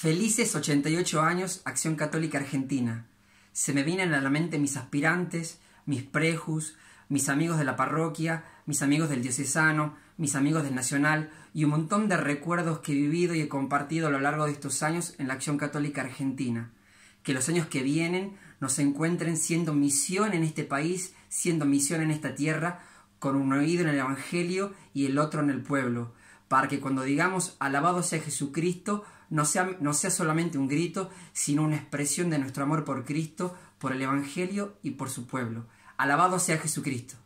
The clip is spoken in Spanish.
Felices 88 años, Acción Católica Argentina. Se me vienen a la mente mis aspirantes, mis prejus, mis amigos de la parroquia, mis amigos del diocesano, mis amigos del nacional y un montón de recuerdos que he vivido y he compartido a lo largo de estos años en la Acción Católica Argentina. Que los años que vienen nos encuentren siendo misión en este país, siendo misión en esta tierra, con un oído en el Evangelio y el otro en el pueblo para que cuando digamos alabado sea Jesucristo, no sea, no sea solamente un grito, sino una expresión de nuestro amor por Cristo, por el Evangelio y por su pueblo. Alabado sea Jesucristo.